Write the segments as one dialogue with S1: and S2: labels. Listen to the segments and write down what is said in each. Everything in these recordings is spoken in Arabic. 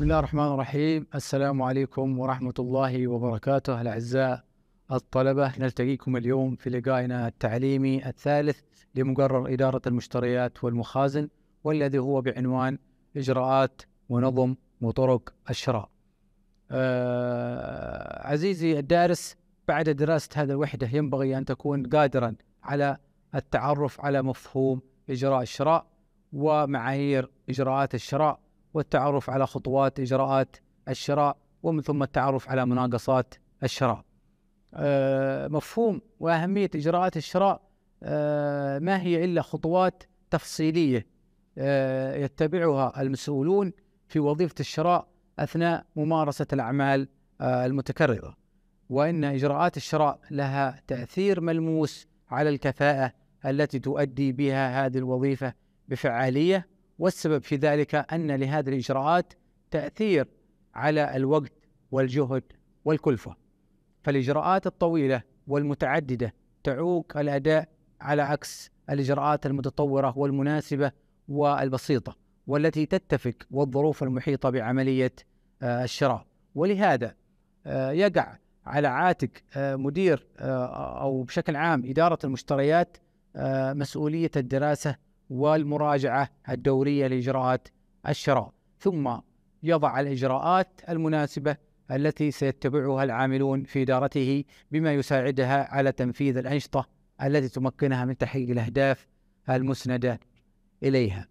S1: بسم الله الرحمن الرحيم السلام عليكم ورحمة الله وبركاته الأعزاء الطلبة نلتقيكم اليوم في لقائنا التعليمي الثالث لمقرر إدارة المشتريات والمخازن والذي هو بعنوان إجراءات ونظم وطرق الشراء آه عزيزي الدارس بعد دراسة هذا الوحدة ينبغي أن تكون قادرا على التعرف على مفهوم إجراء الشراء ومعايير إجراءات الشراء والتعرف على خطوات إجراءات الشراء ومن ثم التعرف على مناقصات الشراء آه، مفهوم وأهمية إجراءات الشراء آه، ما هي إلا خطوات تفصيلية آه، يتبعها المسؤولون في وظيفة الشراء أثناء ممارسة الأعمال المتكررة وإن إجراءات الشراء لها تأثير ملموس على الكفاءة التي تؤدي بها هذه الوظيفة بفعالية والسبب في ذلك أن لهذه الإجراءات تأثير على الوقت والجهد والكلفة فالإجراءات الطويلة والمتعددة تعوق الأداء على عكس الإجراءات المتطورة والمناسبة والبسيطة والتي تتفق والظروف المحيطة بعملية آه، الشراء ولهذا آه، يقع على عاتق آه، مدير أو بشكل عام إدارة المشتريات مسؤولية الدراسة والمراجعة الدورية لإجراءات الشراء ثم يضع الإجراءات المناسبة التي سيتبعها العاملون في إدارته بما يساعدها على تنفيذ الأنشطة التي تمكنها من تحقيق الأهداف المسندة إليها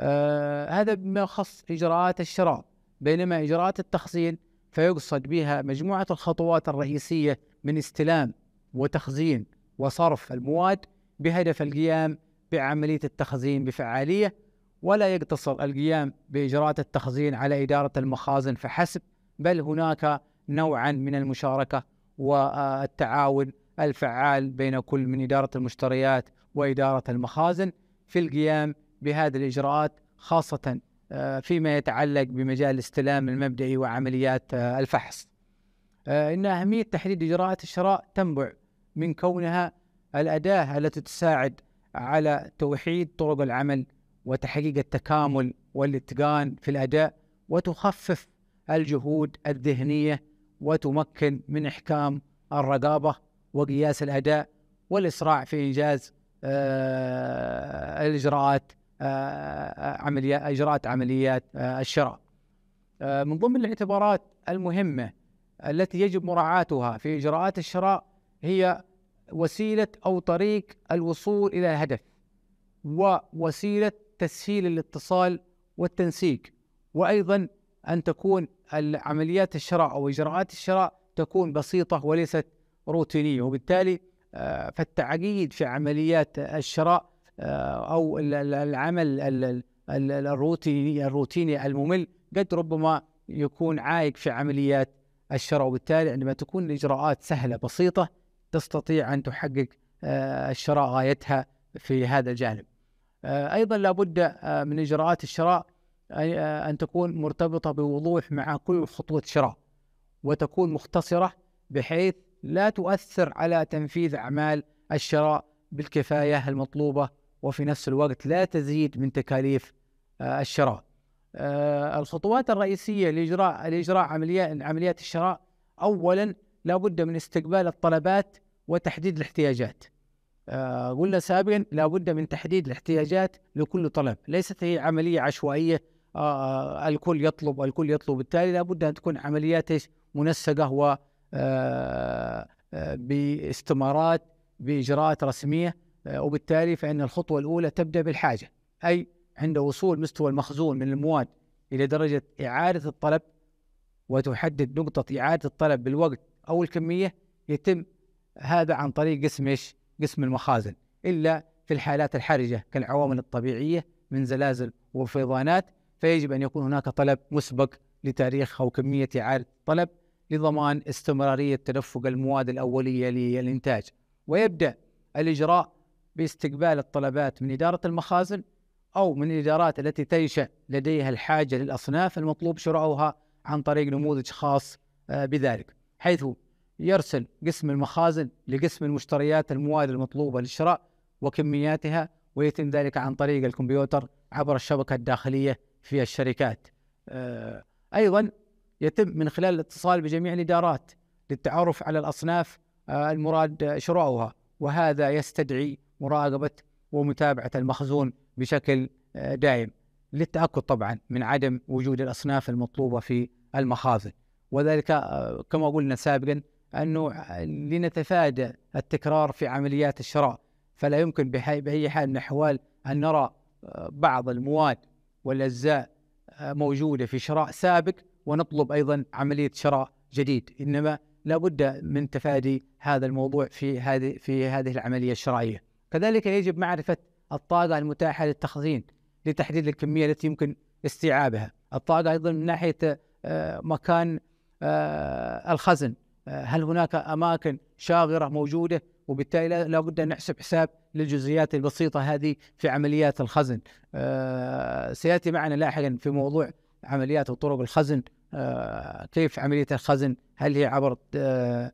S1: آه هذا بما يخص إجراءات الشراء بينما إجراءات التخزين فيقصد بها مجموعة الخطوات الرئيسية من استلام وتخزين وصرف المواد بهدف القيام بعملية التخزين بفعالية ولا يقتصر القيام بإجراءات التخزين على إدارة المخازن فحسب بل هناك نوعا من المشاركة والتعاون الفعال بين كل من إدارة المشتريات وإدارة المخازن في القيام بهذه الإجراءات خاصة آه، فيما يتعلق بمجال الاستلام المبدئي وعمليات آه، الفحص آه، إن أهمية تحديد إجراءات الشراء تنبع من كونها الأداة التي تساعد على توحيد طرق العمل وتحقيق التكامل والاتقان في الاداء وتخفف الجهود الذهنيه وتمكن من احكام الرقابه وقياس الاداء والاسراع في انجاز آه، الاجراءات آه، عمليات اجراءات عمليات آه، الشراء. من ضمن الاعتبارات المهمه التي يجب مراعاتها في اجراءات الشراء هي وسيلة أو طريق الوصول إلى الهدف ووسيلة تسهيل الاتصال والتنسيق وأيضا أن تكون عمليات الشراء أو إجراءات الشراء تكون بسيطة وليست روتينية وبالتالي آه، فالتعقيد في عمليات الشراء آه، أو العمل الروتيني الروتيني الممل قد ربما يكون عائق في عمليات الشراء وبالتالي عندما تكون الإجراءات سهلة بسيطة تستطيع ان تحقق آه، الشراء غايتها في هذا الجانب. آه، ايضا لابد آه، من اجراءات الشراء ان تكون مرتبطه بوضوح مع كل خطوه شراء وتكون مختصره بحيث لا تؤثر على تنفيذ اعمال الشراء بالكفايه المطلوبه وفي نفس الوقت لا تزيد من تكاليف الشراء. الخطوات الرئيسيه لاجراء لاجراء عمليات عمليات الشراء اولا لابد من استقبال الطلبات وتحديد الاحتياجات آه، قلنا سابقا لابد من تحديد الاحتياجات لكل طلب ليست هي عملية عشوائية آه، آه، الكل يطلب الكل يطلب بالتالي لابد أن تكون عمليات منسقة و باستمارات بإجراءات رسمية وبالتالي فإن الخطوة الأولى تبدأ بالحاجة أي عند وصول مستوى المخزون من المواد إلى درجة إعادة الطلب وتحدد نقطة إعادة الطلب بالوقت أو الكمية يتم هذا عن طريق قسم ايش؟ قسم المخازن الا في الحالات الحرجه كالعوامل الطبيعيه من زلازل وفيضانات فيجب ان يكون هناك طلب مسبق لتاريخ او كميه اعاده طلب لضمان استمراريه تدفق المواد الاوليه للانتاج ويبدا الاجراء باستقبال الطلبات من اداره المخازن او من الادارات التي تنشا لديها الحاجه للاصناف المطلوب شراؤها عن طريق نموذج خاص آه، بذلك حيث يرسل قسم المخازن لقسم المشتريات المواد المطلوبة للشراء وكمياتها ويتم ذلك عن طريق الكمبيوتر عبر الشبكة الداخلية في الشركات. آه، أيضا يتم من خلال الاتصال بجميع الإدارات للتعرف على الأصناف آه، المراد شراؤها وهذا يستدعي مراقبة ومتابعة المخزون بشكل آه، دائم للتأكد طبعا من عدم وجود الأصناف المطلوبة في المخازن وذلك كما قلنا سابقا انه لنتفادى التكرار في عمليات الشراء فلا يمكن باي حال من الاحوال ان نرى آه، بعض المواد والاجزاء آه، موجوده في شراء سابق ونطلب ايضا عمليه شراء جديد انما لابد من تفادي هذا الموضوع في هذه في هذه العمليه الشرائيه كذلك يجب معرفه الطاقه المتاحه للتخزين لتحديد الكميه التي يمكن استيعابها الطاقه ايضا من ناحيه آه، مكان الخزن هل هناك اماكن شاغره موجوده وبالتالي لا بد ان نحسب حساب للجزئيات البسيطه هذه في عمليات الخزن آه، سياتي معنا لاحقا في موضوع عمليات وطرق الخزن آه، كيف عمليه الخزن هل هي عبر آه،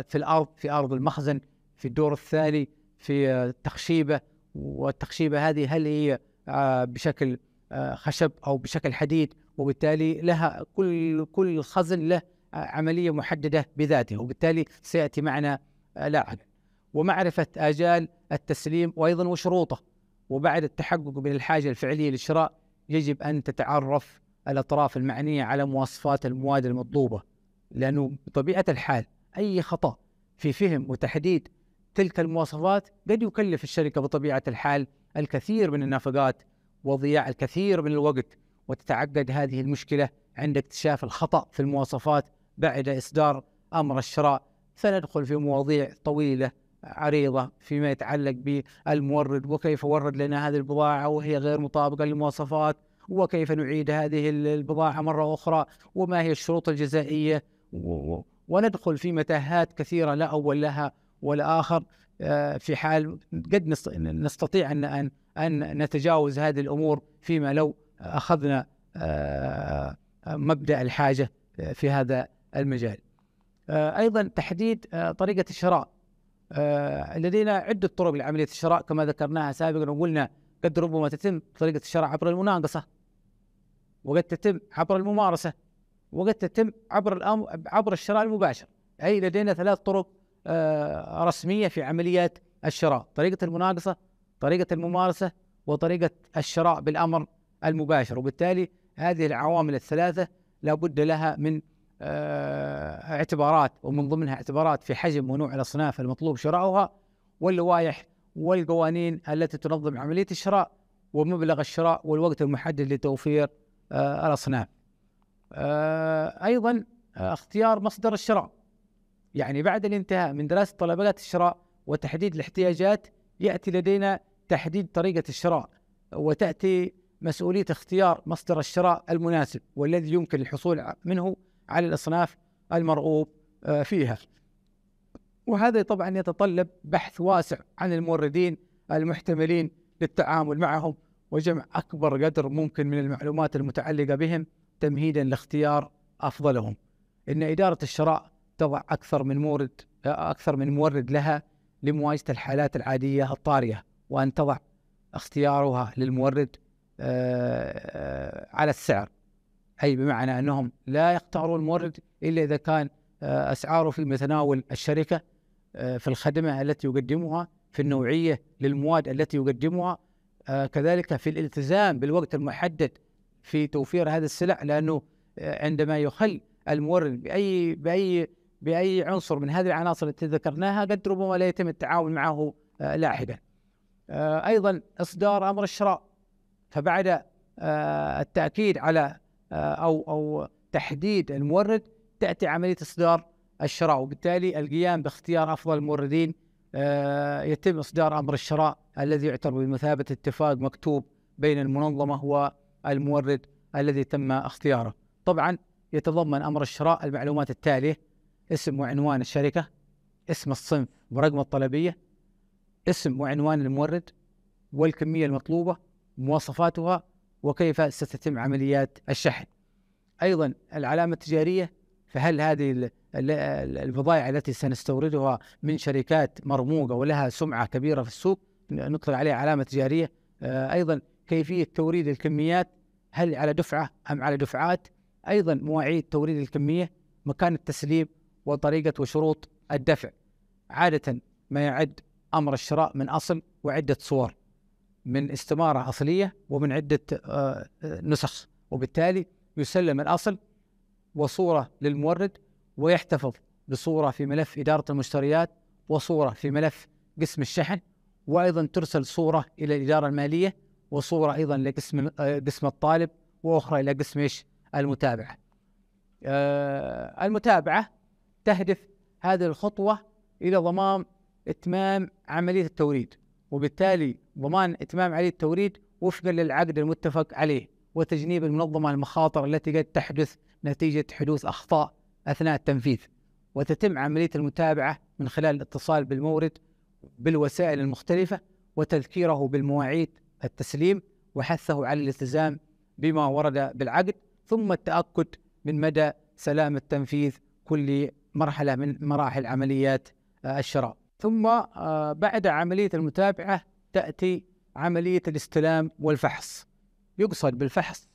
S1: في الارض في ارض المخزن في الدور الثاني في التخشيبه والتخشيبه هذه هل هي بشكل خشب او بشكل حديد وبالتالي لها كل كل خزن له آه، عملية محددة بذاتها وبالتالي سيأتي معنا آه، لاحقا ومعرفة آجال التسليم وأيضا وشروطه وبعد التحقق من الحاجة الفعلية للشراء يجب أن تتعرف الأطراف المعنية على مواصفات المواد المطلوبة لأنه بطبيعة الحال أي خطأ في فهم وتحديد تلك المواصفات قد يكلف الشركة بطبيعة الحال الكثير من النفقات وضياع الكثير من الوقت وتتعقد هذه المشكلة عند اكتشاف الخطأ في المواصفات بعد إصدار أمر الشراء سندخل في مواضيع طويلة عريضة فيما يتعلق بالمورد وكيف ورد لنا هذه البضاعة وهي غير مطابقة للمواصفات وكيف نعيد هذه البضاعة مرة أخرى وما هي الشروط الجزائية وندخل في متاهات كثيرة لا أول لها ولا آخر آه، في حال قد نستطيع أن أن أن نتجاوز هذه الأمور فيما لو أخذنا آه، مبدأ الحاجة في هذا المجال. آه، ايضا تحديد آه، طريقه الشراء. آه، لدينا عده طرق لعمليه الشراء كما ذكرناها سابقا وقلنا قد ربما تتم طريقه الشراء عبر المناقصه. وقد تتم عبر الممارسه. وقد تتم عبر الامر عبر الشراء المباشر. اي لدينا ثلاث طرق رسميه في عمليات الشراء، طريقه المناقصه، طريقه الممارسه، وطريقه الشراء بالامر المباشر، وبالتالي هذه العوامل الثلاثه لا بد لها من آه، اعتبارات ومن ضمنها اعتبارات في حجم ونوع الاصناف المطلوب شراؤها واللوائح والقوانين التي تنظم عمليه الشراء ومبلغ الشراء والوقت المحدد لتوفير آه، الاصناف. آه، ايضا اختيار مصدر الشراء يعني بعد الانتهاء من دراسه طلبات الشراء وتحديد الاحتياجات ياتي لدينا تحديد طريقه الشراء وتاتي مسؤوليه اختيار مصدر الشراء المناسب والذي يمكن الحصول منه على الأصناف المرغوب آه، فيها وهذا طبعا يتطلب بحث واسع عن الموردين المحتملين للتعامل معهم وجمع أكبر قدر ممكن من المعلومات المتعلقة بهم تمهيدا لاختيار أفضلهم إن إدارة الشراء تضع أكثر من مورد آه، أكثر من مورد لها لمواجهة الحالات العادية الطارئة وأن تضع اختيارها للمورد آه، على السعر اي بمعنى انهم لا يختارون المورد الا اذا كان آه، اسعاره في متناول الشركه آه، في الخدمه التي يقدمها في النوعيه للمواد التي يقدمها آه، كذلك في الالتزام بالوقت المحدد في توفير هذه السلع لانه عندما يخل المورد باي باي باي عنصر من هذه العناصر التي ذكرناها قد ربما لا يتم التعاون معه لاحقا. ايضا اصدار امر الشراء فبعد التاكيد على آه، او او تحديد المورد تاتي عمليه اصدار الشراء وبالتالي القيام باختيار افضل الموردين آه، يتم اصدار امر الشراء الذي يعتبر بمثابه اتفاق مكتوب بين المنظمه والمورد الذي تم اختياره. طبعا يتضمن امر الشراء المعلومات التاليه اسم وعنوان الشركه اسم الصنف ورقم الطلبيه اسم وعنوان المورد والكميه المطلوبه مواصفاتها وكيف ستتم عمليات الشحن أيضا العلامة التجارية فهل هذه البضائع التي سنستوردها من شركات مرموقة ولها سمعة كبيرة في السوق نطلع عليها علامة تجارية آه، أيضا كيفية توريد الكميات هل على دفعة أم على دفعات أيضا مواعيد توريد الكمية مكان التسليم وطريقة وشروط الدفع عادة ما يعد أمر الشراء من أصل وعدة صور من استمارة أصلية ومن عدة آه، نسخ وبالتالي يسلم الأصل وصورة للمورد ويحتفظ بصورة في ملف إدارة المشتريات وصورة في ملف قسم الشحن وأيضا ترسل صورة إلى الإدارة المالية وصورة أيضا لقسم آه، قسم الطالب وأخرى إلى قسم إيش المتابعة آه، المتابعة تهدف هذه الخطوة إلى ضمان إتمام عملية التوريد وبالتالي ضمان إتمام عملية التوريد وفقا للعقد المتفق عليه وتجنيب المنظمة المخاطر التي قد تحدث نتيجة حدوث أخطاء أثناء التنفيذ وتتم عملية المتابعة من خلال الاتصال بالمورد بالوسائل المختلفة وتذكيره بالمواعيد التسليم وحثه على الالتزام بما ورد بالعقد ثم التأكد من مدى سلامة تنفيذ كل مرحلة من مراحل عمليات الشراء ثم آه، بعد عملية المتابعة تأتي عملية الاستلام والفحص يقصد بالفحص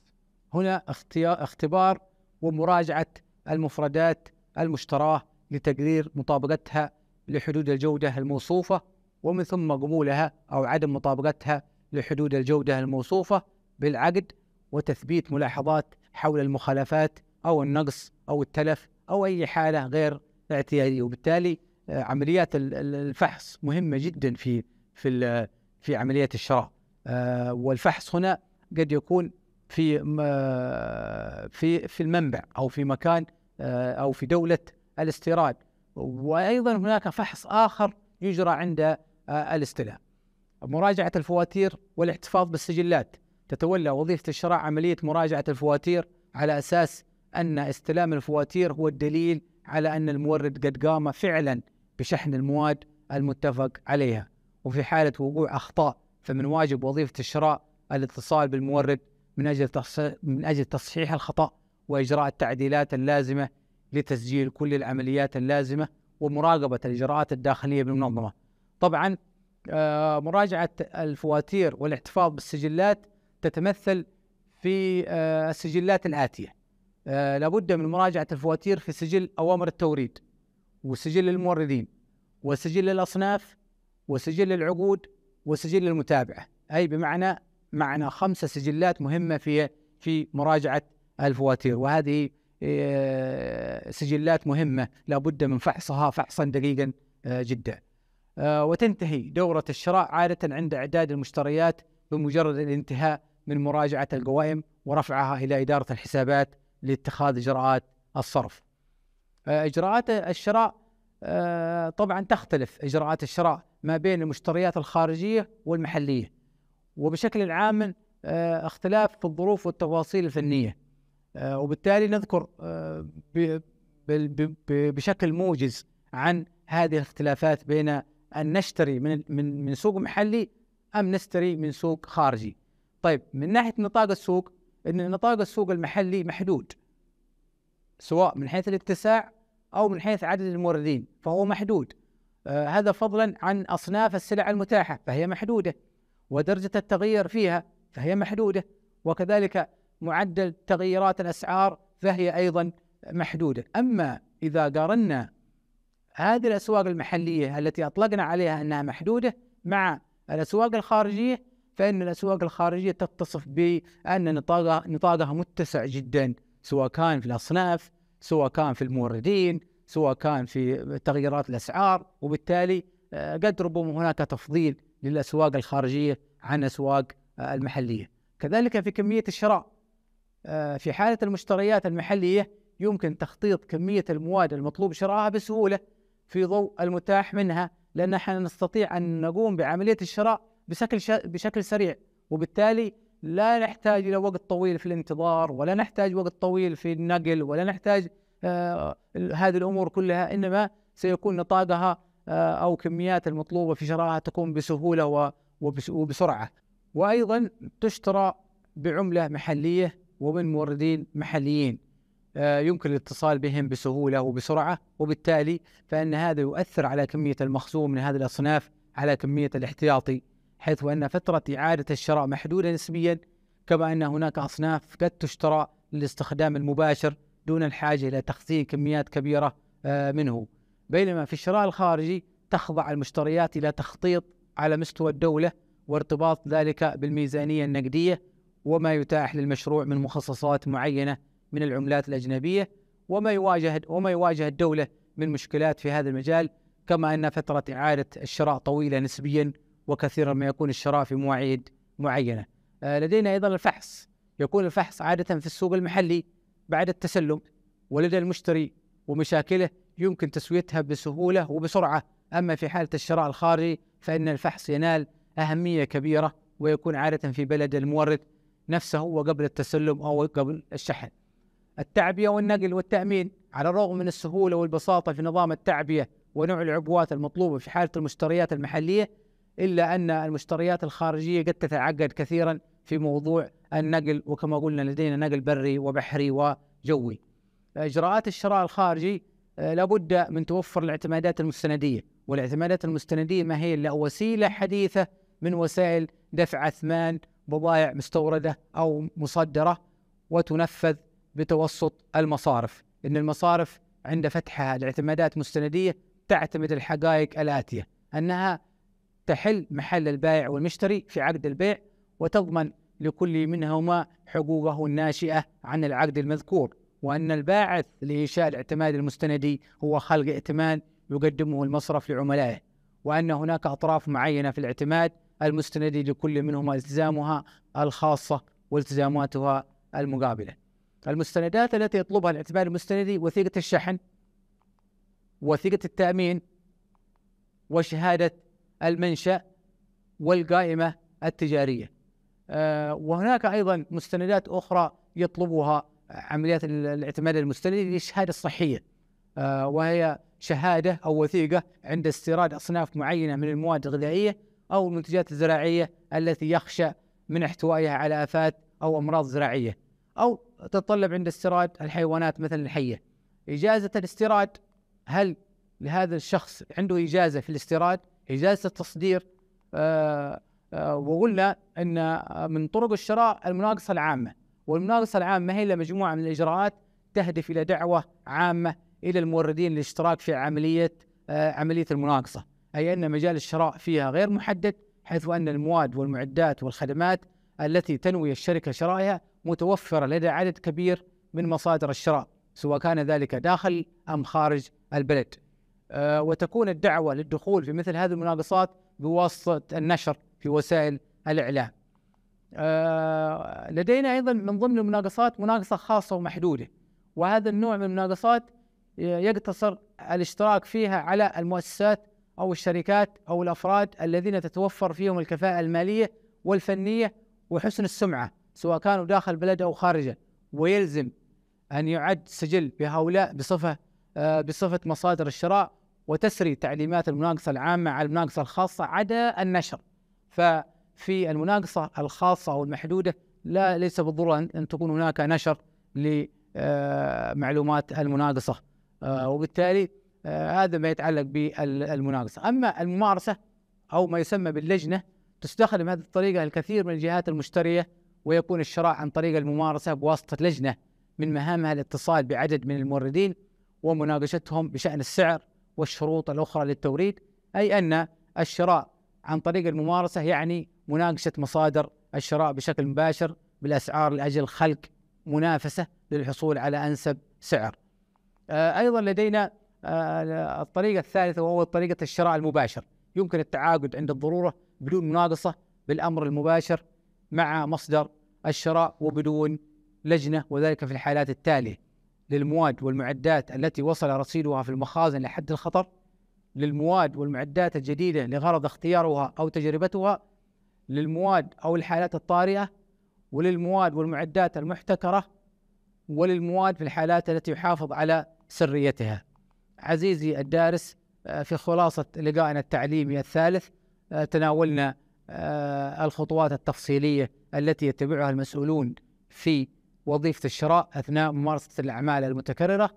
S1: هنا اختبار ومراجعة المفردات المشتراة لتقرير مطابقتها لحدود الجودة الموصوفة ومن ثم قبولها أو عدم مطابقتها لحدود الجودة الموصوفة بالعقد وتثبيت ملاحظات حول المخالفات أو النقص أو التلف أو أي حالة غير اعتيادية وبالتالي آه، عمليات الفحص مهمه جدا في في في عمليه الشراء آه، والفحص هنا قد يكون في آه، في في المنبع او في مكان او في دوله الاستيراد وايضا هناك فحص اخر يجرى عند الاستلام. مراجعه الفواتير والاحتفاظ بالسجلات تتولى وظيفه الشراء عمليه مراجعه الفواتير على اساس ان استلام الفواتير هو الدليل على ان المورد قد قام فعلا بشحن المواد المتفق عليها وفي حالة وقوع أخطاء فمن واجب وظيفة الشراء الاتصال بالمورد من أجل من أجل تصحيح الخطأ وإجراء التعديلات اللازمة لتسجيل كل العمليات اللازمة ومراقبة الإجراءات الداخلية بالمنظمة. طبعا آه، مراجعة الفواتير والاحتفاظ بالسجلات تتمثل في آه، السجلات الآتية آه، لابد من مراجعة الفواتير في سجل أوامر التوريد وسجل الموردين وسجل الأصناف وسجل العقود وسجل المتابعة أي بمعنى معنا خمسة سجلات مهمة في في مراجعة الفواتير وهذه آه، سجلات مهمة لابد من فحصها فحصا دقيقا آه، جدا آه، وتنتهي دورة الشراء عادة عند إعداد المشتريات بمجرد الانتهاء من مراجعة القوائم ورفعها إلى إدارة الحسابات لاتخاذ إجراءات الصرف آه، اجراءات الشراء آه، طبعا تختلف اجراءات الشراء ما بين المشتريات الخارجيه والمحليه وبشكل عام آه، اختلاف في الظروف والتفاصيل الفنيه وبالتالي نذكر بشكل موجز عن هذه الاختلافات بين ان نشتري من من من سوق محلي ام نشتري من سوق خارجي. طيب من ناحيه نطاق السوق ان نطاق السوق المحلي محدود سواء من حيث الاتساع أو من حيث عدد الموردين فهو محدود آه، هذا فضلا عن أصناف السلع المتاحة فهي محدودة ودرجة التغير فيها فهي محدودة وكذلك معدل تغييرات الأسعار فهي أيضا محدودة أما إذا قارنا هذه الأسواق المحلية التي أطلقنا عليها أنها محدودة مع الأسواق الخارجية فإن الأسواق الخارجية تتصف بأن نطاقها, نطاقها متسع جدا سواء كان في الأصناف سواء كان في الموردين سواء كان في تغييرات الاسعار وبالتالي آه، قد ربما هناك تفضيل للاسواق الخارجيه عن اسواق آه، المحليه كذلك في كميه الشراء آه، في حاله المشتريات المحليه يمكن تخطيط كميه المواد المطلوب شرائها بسهوله في ضوء المتاح منها لان احنا نستطيع ان نقوم بعمليه الشراء بشكل بشكل سريع وبالتالي لا نحتاج الى وقت طويل في الانتظار ولا نحتاج وقت طويل في النقل ولا نحتاج آه هذه الامور كلها انما سيكون نطاقها آه او كميات المطلوبه في شرائها تكون بسهوله وبسرعه وايضا تشترى بعمله محليه ومن موردين محليين آه يمكن الاتصال بهم بسهوله وبسرعه وبالتالي فان هذا يؤثر على كميه المخزون من هذه الاصناف على كميه الاحتياطي حيث أن فترة إعادة الشراء محدودة نسبيا كما أن هناك أصناف قد تشترى للاستخدام المباشر دون الحاجة إلى تخزين كميات كبيرة آه، منه بينما في الشراء الخارجي تخضع المشتريات إلى تخطيط على مستوى الدولة وارتباط ذلك بالميزانية النقدية وما يتاح للمشروع من مخصصات معينة من العملات الأجنبية وما يواجه وما يواجه الدولة من مشكلات في هذا المجال كما أن فترة إعادة الشراء طويلة نسبيا وكثيرا ما يكون الشراء في مواعيد معينه. آه، لدينا ايضا الفحص يكون الفحص عاده في السوق المحلي بعد التسلم ولدى المشتري ومشاكله يمكن تسويتها بسهوله وبسرعه اما في حاله الشراء الخارجي فان الفحص ينال اهميه كبيره ويكون عاده في بلد المورد نفسه وقبل التسلم او قبل الشحن. التعبئه والنقل والتامين على الرغم من السهوله والبساطه في نظام التعبئه ونوع العبوات المطلوبه في حاله المشتريات المحليه إلا أن المشتريات الخارجية قد تتعقد كثيرا في موضوع النقل وكما قلنا لدينا نقل بري وبحري وجوي إجراءات الشراء الخارجي آه، لابد من توفر الاعتمادات المستندية والاعتمادات المستندية ما هي إلا وسيلة حديثة من وسائل دفع أثمان بضائع مستوردة أو مصدرة وتنفذ بتوسط المصارف إن المصارف عند فتحها الاعتمادات المستندية تعتمد الحقائق الآتية أنها تحل محل البائع والمشتري في عقد البيع وتضمن لكل منهما حقوقه الناشئة عن العقد المذكور وأن الباعث لإنشاء الاعتماد المستندي هو خلق ائتمان يقدمه المصرف لعملائه وأن هناك أطراف معينة في الاعتماد المستندي لكل منهما التزامها الخاصة والتزاماتها المقابلة المستندات التي يطلبها الاعتماد المستندي وثيقة الشحن وثيقة التأمين وشهادة المنشأ والقائمة التجارية آه، وهناك أيضا مستندات أخرى يطلبها عمليات الاعتماد المستند للشهادة الصحية آه، وهي شهادة أو وثيقة عند استيراد أصناف معينة من المواد الغذائية أو المنتجات الزراعية التي يخشى من احتوائها على آفات أو أمراض زراعية أو تتطلب عند استيراد الحيوانات مثلا الحية إجازة الاستيراد هل لهذا الشخص عنده إجازة في الاستيراد إجازة تصدير آه، آه، وقلنا أن من طرق الشراء المناقصة العامة والمناقصة العامة هي مجموعة من الإجراءات تهدف إلى دعوة عامة إلى الموردين للاشتراك في عملية آه، عملية المناقصة أي أن مجال الشراء فيها غير محدد حيث أن المواد والمعدات والخدمات التي تنوي الشركة شرائها متوفرة لدى عدد كبير من مصادر الشراء سواء كان ذلك داخل أم خارج البلد آه، وتكون الدعوة للدخول في مثل هذه المناقصات بواسطة النشر في وسائل الإعلام آه، لدينا أيضا من ضمن المناقصات مناقصة خاصة ومحدودة وهذا النوع من المناقصات يقتصر الاشتراك فيها على المؤسسات أو الشركات أو الأفراد الذين تتوفر فيهم الكفاءة المالية والفنية وحسن السمعة سواء كانوا داخل البلد أو خارجه ويلزم أن يعد سجل بهؤلاء بصفة آه، بصفة مصادر الشراء وتسري تعليمات المناقصة العامة على المناقصة الخاصة عدا النشر ففي المناقصة الخاصة أو المحدودة لا ليس بالضرورة أن تكون هناك نشر لمعلومات آه، المناقصة آه، وبالتالي آه، هذا ما يتعلق بالمناقصة أما الممارسة أو ما يسمى باللجنة تستخدم هذه الطريقة الكثير من الجهات المشترية ويكون الشراء عن طريق الممارسة بواسطة لجنة من مهامها الاتصال بعدد من الموردين ومناقشتهم بشأن السعر والشروط الأخرى للتوريد أي أن الشراء عن طريق الممارسة يعني مناقشة مصادر الشراء بشكل مباشر بالأسعار لأجل خلق منافسة للحصول على أنسب سعر آه، أيضا لدينا آه، الطريقة الثالثة وهو طريقة الشراء المباشر يمكن التعاقد عند الضرورة بدون مناقصة بالأمر المباشر مع مصدر الشراء وبدون لجنة وذلك في الحالات التالية للمواد والمعدات التي وصل رصيدها في المخازن لحد الخطر للمواد والمعدات الجديدة لغرض اختيارها أو تجربتها للمواد أو الحالات الطارئة وللمواد والمعدات المحتكرة وللمواد في الحالات التي يحافظ على سريتها عزيزي الدارس آه، في خلاصة لقائنا التعليمي الثالث آه، تناولنا آه، الخطوات التفصيلية التي يتبعها المسؤولون في وظيفة الشراء أثناء ممارسة الأعمال المتكررة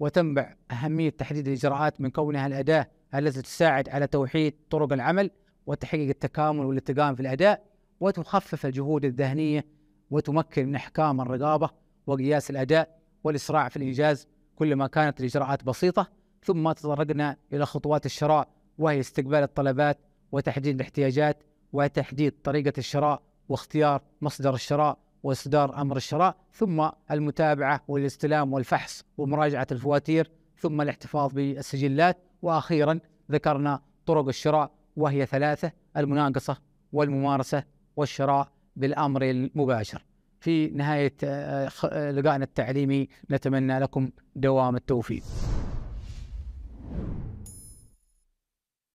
S1: وتنبع أهمية تحديد الإجراءات من كونها الأداة التي تساعد على توحيد طرق العمل وتحقيق التكامل والاتقان في الأداء وتخفف الجهود الذهنية وتمكن من إحكام الرقابة وقياس الأداء والإسراع في الإنجاز كلما كانت الإجراءات بسيطة ثم تطرقنا إلى خطوات الشراء وهي استقبال الطلبات وتحديد الاحتياجات وتحديد طريقة الشراء واختيار مصدر الشراء واصدار امر الشراء ثم المتابعه والاستلام والفحص ومراجعه الفواتير ثم الاحتفاظ بالسجلات واخيرا ذكرنا طرق الشراء وهي ثلاثه المناقصه والممارسه والشراء بالامر المباشر. في نهايه آه، آه، لقائنا التعليمي نتمنى لكم دوام التوفيق.